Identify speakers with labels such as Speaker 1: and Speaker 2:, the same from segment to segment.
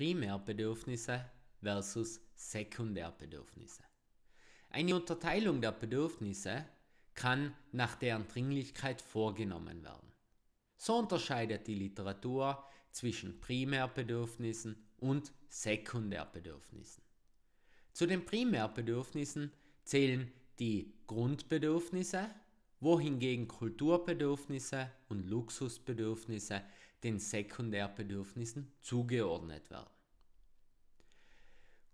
Speaker 1: Primärbedürfnisse versus Sekundärbedürfnisse. Eine Unterteilung der Bedürfnisse kann nach deren Dringlichkeit vorgenommen werden. So unterscheidet die Literatur zwischen Primärbedürfnissen und Sekundärbedürfnissen. Zu den Primärbedürfnissen zählen die Grundbedürfnisse wohingegen Kulturbedürfnisse und Luxusbedürfnisse den Sekundärbedürfnissen zugeordnet werden.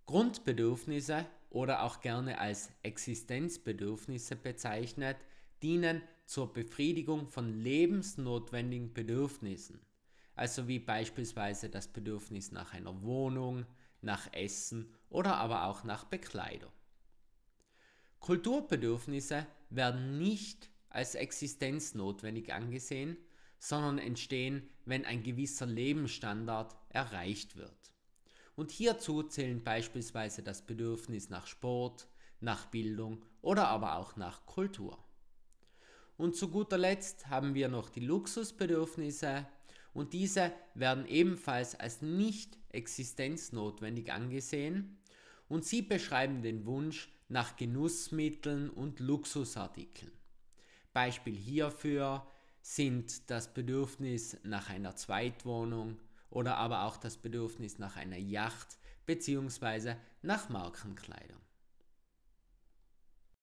Speaker 1: Grundbedürfnisse oder auch gerne als Existenzbedürfnisse bezeichnet, dienen zur Befriedigung von lebensnotwendigen Bedürfnissen, also wie beispielsweise das Bedürfnis nach einer Wohnung, nach Essen oder aber auch nach Bekleidung. Kulturbedürfnisse werden nicht als existenznotwendig angesehen, sondern entstehen, wenn ein gewisser Lebensstandard erreicht wird. Und hierzu zählen beispielsweise das Bedürfnis nach Sport, nach Bildung oder aber auch nach Kultur. Und zu guter Letzt haben wir noch die Luxusbedürfnisse und diese werden ebenfalls als nicht existenznotwendig angesehen und sie beschreiben den Wunsch nach Genussmitteln und Luxusartikeln. Beispiel hierfür sind das Bedürfnis nach einer Zweitwohnung oder aber auch das Bedürfnis nach einer Yacht bzw. nach Markenkleidung.